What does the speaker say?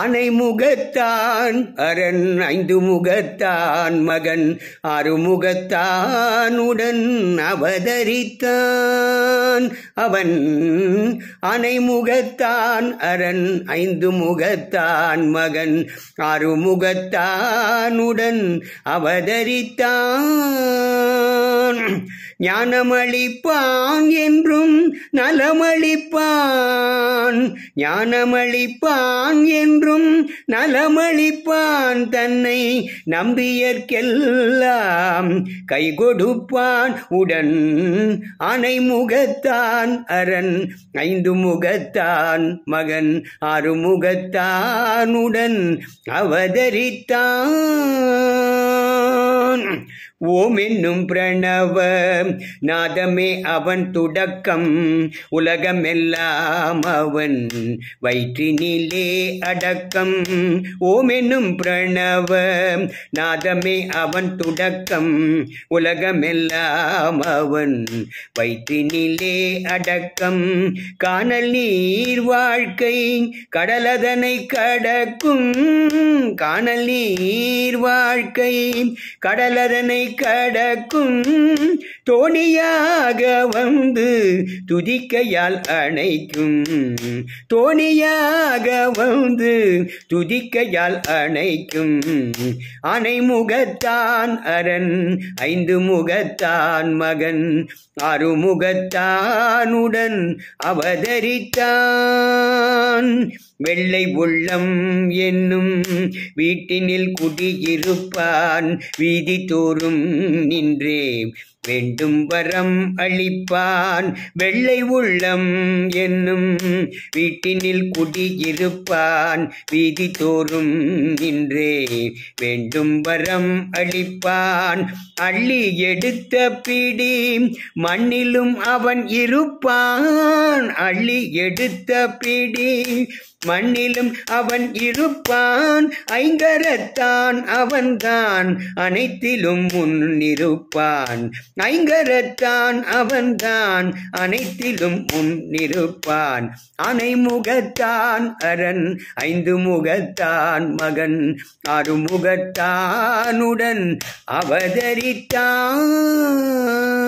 அணை முகத்தான் அரண் ஐந்து முகத்தான் மகன் அருமுகத்தானுடன் அவதரித்தான் அவன் அணை முகத்தான் அரண் ஐந்து முகத்தான் மகன் அருமுகத்தானுடன் அவதரித்தான் ஞானமளிப்பான் என்றும் நலமளிப்பான் ஞானமளிப்பான் என்றும் என்றும் நலமளிப்பான் தன்னை நம்பியற்கெல்லாம் கை கொடுப்பான் உடன் அணை முகத்தான் அரண் ஐந்து முகத்தான் மகன் ஆறு முகத்தானுடன் அவதரித்தான் ஓம் என்னும் பிரணவ நாதமே அவன் துடக்கம் உலகமெல்லாம் அவன் வயிற்றினிலே அடக்கம் ஓம் என்னும் பிரணவ நாதமே அவன் துடக்கம் உலகமெல்லாம் அவன் வயிற்றினிலே அடக்கம் காணல் நீர் வாழ்க்கை கடலதனை கடக்கும் காணல் நீர் வாழ்க்கை கடலதனை கடக்கும் தோணியாக வந்து துதிக்கையால் அணைக்கும் தோணியாக வந்து துதிக்கையால் அணைக்கும் அணை முகத்தான் அரண் ஐந்து முகத்தான் மகன் அருமுகத்தானுடன் அவதரித்தான் வெள்ளை உள்ளம் என்னும் வீட்டினில் குடியிருப்பான் வீதி தோறும் நின்றே வேண்டும் வரம் அளிப்பான் வெள்ளை உள்ளம் என்னும் வீட்டினில் குடியிருப்பான் வீதி தோறும் நின்றே வேண்டும் வரம் அளிப்பான் அள்ளி எடுத்த பிடி மண்ணிலும் அவன் இருப்பான் அள்ளி எடுத்த பிடி மண்ணிலும் அவன் இருப்பான் ஐங்கரத்தான் அவன்தான் அனைத்திலும் முன்னிருப்பான் நைங்கரத்தான் அவன்தான் அனைத்திலும் முன்னிருப்பான் முகத்தான் அரண் ஐந்து முகத்தான் மகன் ஆறு முகத்தானுடன் அவதரித்தான்